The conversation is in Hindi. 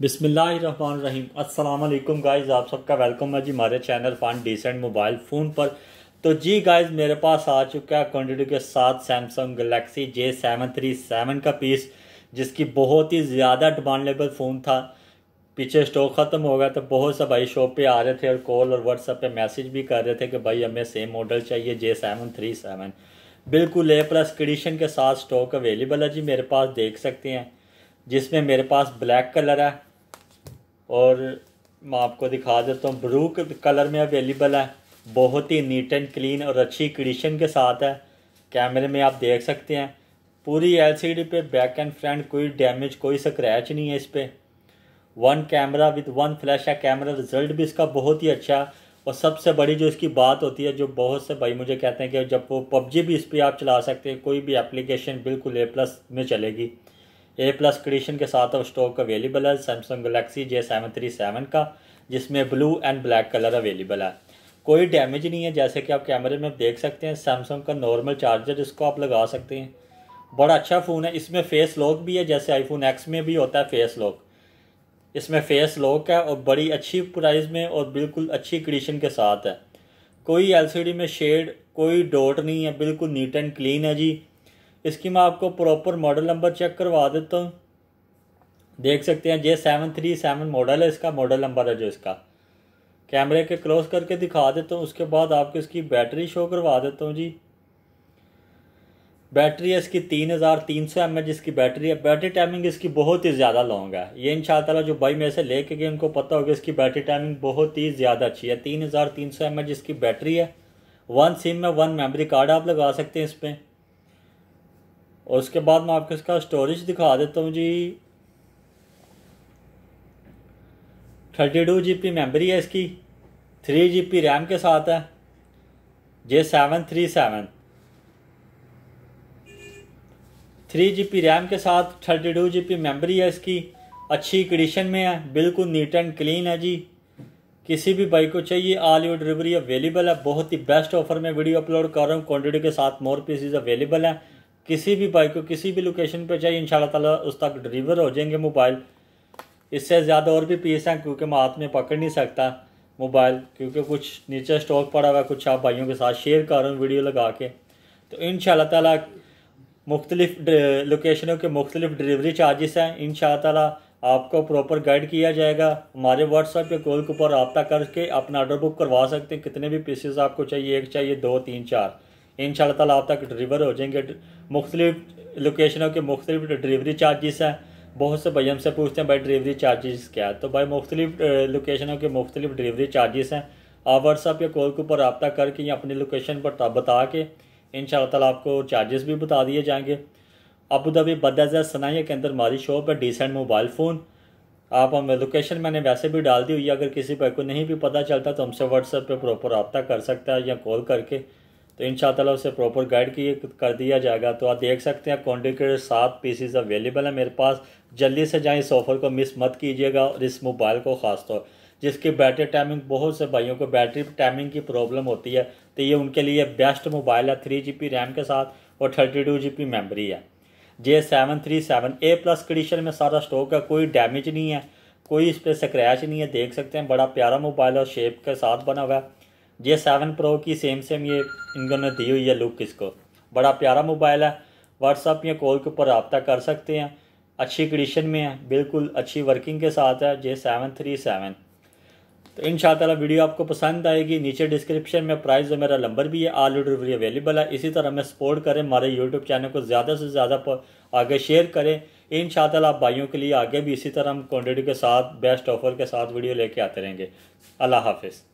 बिसमीम अल्लाम गाइज़ आप सबका वेलकम है जी हमारे channel fun decent mobile phone पर तो जी गाइज़ मेरे पास आ चुका है क्वान्टिटी के साथ Samsung Galaxy J seven three seven का पीस जिसकी बहुत ही ज़्यादा डिमांडेबल फ़ोन था पीछे स्टॉक ख़त्म हो गया तो बहुत से भाई शॉप पे आ रहे थे और कॉल और व्हाट्सअप पे मैसेज भी कर रहे थे कि भाई हमें सेम मॉडल चाहिए जे सेवन थ्री सेवन बिल्कुल ए प्लस कंडीशन के साथ स्टॉक अवेलेबल है जी मेरे पास देख सकते हैं जिसमें मेरे पास ब्लैक कलर है और मैं आपको दिखा देता हूँ ब्लू कलर में अवेलेबल है बहुत ही नीट एंड क्लीन और अच्छी कंडीशन के साथ है कैमरे में आप देख सकते हैं पूरी एलसीडी पे बैक एंड फ्रंट कोई डैमेज कोई स्क्रैच नहीं है इस पर one camera with one flash है कैमरा रिजल्ट भी इसका बहुत ही अच्छा और सबसे बड़ी जो इसकी बात होती है जो बहुत से भाई मुझे कहते हैं कि जब वो पबजी भी इस पर आप चला सकते हैं कोई भी एप्लीकेशन बिल्कुल ए प्लस में चलेगी ए प्लस कंडीशन के साथ अब स्टॉक अवेलेबल है Samsung Galaxy J seven three seven का जिसमें blue and black colour available है कोई डैमेज नहीं है जैसे कि आप कैमरे में देख सकते हैं सैमसंग का नॉर्मल चार्जर इसको आप लगा सकते हैं बड़ा अच्छा फ़ोन है इसमें फेस लॉक भी है जैसे आईफोन एक्स में भी होता है फेस लॉक इसमें फेस लॉक है और बड़ी अच्छी प्राइस में और बिल्कुल अच्छी कंडीशन के साथ है कोई एलसीडी में शेड कोई डॉट नहीं है बिल्कुल नीट एंड क्लीन है जी इसकी मैं आपको प्रॉपर मॉडल नंबर चेक करवा देता हूँ देख सकते हैं J seven three seven model है इसका मॉडल नंबर है जो इसका कैमरे के क्लोज करके दिखा देता हूँ उसके बाद आपको इसकी बैटरी शो करवा देता हूँ जी बैटरी है इसकी तीन हज़ार तीन सौ एम एच इसकी बैटरी है बैटरी टाइमिंग इसकी बहुत ही ज़्यादा लॉन्ग है ये इन तला जो भाई मेरे से लेके गए उनको पता होगा इसकी बैटरी टाइमिंग बहुत ही ज़्यादा अच्छी है तीन हज़ार तीन सौ एम एच इसकी बैटरी है वन सिम में वन मेमोरी कार्ड आप लगा सकते हैं इसमें और उसके बाद मैं आपको इसका स्टोरेज दिखा देता हूँ जी thirty two G B memory है इसकी थ्री जी पी रैम के साथ है J seven three seven three G B RAM के साथ thirty two G B memory है इसकी अच्छी कंडीशन में है बिल्कुल नीट एंड क्लीन है जी किसी भी बाइक को चाहिए ऑल यू डिलीवरी अवेलेबल है बहुत ही बेस्ट ऑफर में वीडियो अपलोड कर रहा हूँ क्वान्टिटी के साथ मोर पीसीज अवेलेबल है किसी भी बाइक को किसी भी लोकेशन पे चाहिए इन ताला उस तक डिलीवर हो जाएंगे मोबाइल इससे ज़्यादा और भी पीस हैं क्योंकि मैं हाथ में पकड़ नहीं सकता मोबाइल क्योंकि कुछ नीचे स्टॉक पड़ा हुआ है कुछ आप भाइयों के साथ शेयर कर रहा हूँ वीडियो लगा के तो इन ताला मुख्तलिफ लोकेशनों के मुख्तलिफ डिलीवरी चार्जेस हैं इन ताला आपको प्रॉपर गाइड किया जाएगा हमारे व्हाट्सएप के कॉल के ऊपर रबता करके अपना ऑर्डर बुक करवा सकते हैं कितने भी पीसेज़ आपको चाहिए एक चाहिए दो तीन चार इन शाला आप तक डिलीवर हो जाएंगे मुख्तलिफ लोकेशनों के मुख्तलिफ डिलीवरी चार्जेस हैं बहुत से भैया हमसे पूछते हैं भाई डिलीवरी चार्जेस क्या है तो भाई मुख्तलिफ लोकेशनों के मुख्तलिफ डिलीवरी चार्जेस हैं आप व्हाट्सअप या कॉल के ऊपर रबता करके या अपनी लोकेशन पर बता के इन शाला आपको चार्जेस भी बता दिए जाएंगे अबू धाबी बदाजा सनाइया के अंदर हमारी शॉप है डिसेंट मोबाइल फ़ोन आप हमें लोकेशन मैंने वैसे भी डाल दी हुई है अगर किसी भाई को नहीं भी पता चलता तो हमसे व्हाट्सएप पे प्रॉपर रबता कर सकता है या कॉल करके तो इन उसे प्रॉपर गाइड किए कर दिया जाएगा तो आप देख सकते हैं कॉन्डे के सात पीसीज अवेलेबल हैं मेरे पास जल्दी से जाएँ इस ऑफ़र को मिस मत कीजिएगा और इस मोबाइल को ख़ासतौर जिसकी बैटरी टाइमिंग बहुत से भाइयों को बैटरी टाइमिंग की प्रॉब्लम होती है तो ये उनके लिए बेस्ट मोबाइल है थ्री जी रैम के साथ और थर्टी टू जी मेमरी है J seven three seven A plus condition में सारा स्टॉक है कोई डैमेज नहीं है कोई इस पर स्क्रैच नहीं है देख सकते हैं बड़ा प्यारा मोबाइल और शेप के साथ बना हुआ है जे सेवन प्रो की सेम सेम ये इन्होंने दी हुई है लुक इसको बड़ा प्यारा मोबाइल है व्हाट्सअप या कॉल के ऊपर रबता कर सकते हैं अच्छी कंडीशन में है बिल्कुल अच्छी वर्किंग के साथ है जे सेवन थ्री सेवन तो इन शाला वीडियो आपको पसंद आएगी नीचे डिस्क्रिप्शन में प्राइस जो मेरा नंबर भी है आल डिलीवरी अवेलेबल है इसी तरह हमें सपोर्ट करें हमारे यूट्यूब चैनल को ज़्यादा से ज़्यादा आगे शेयर करें इन शाला आप भाइयों के लिए आगे भी इसी तरह हम क्वान्टिटी के साथ बेस्ट ऑफर के साथ वीडियो लेके आते रहेंगे अल्लाह हाफिज़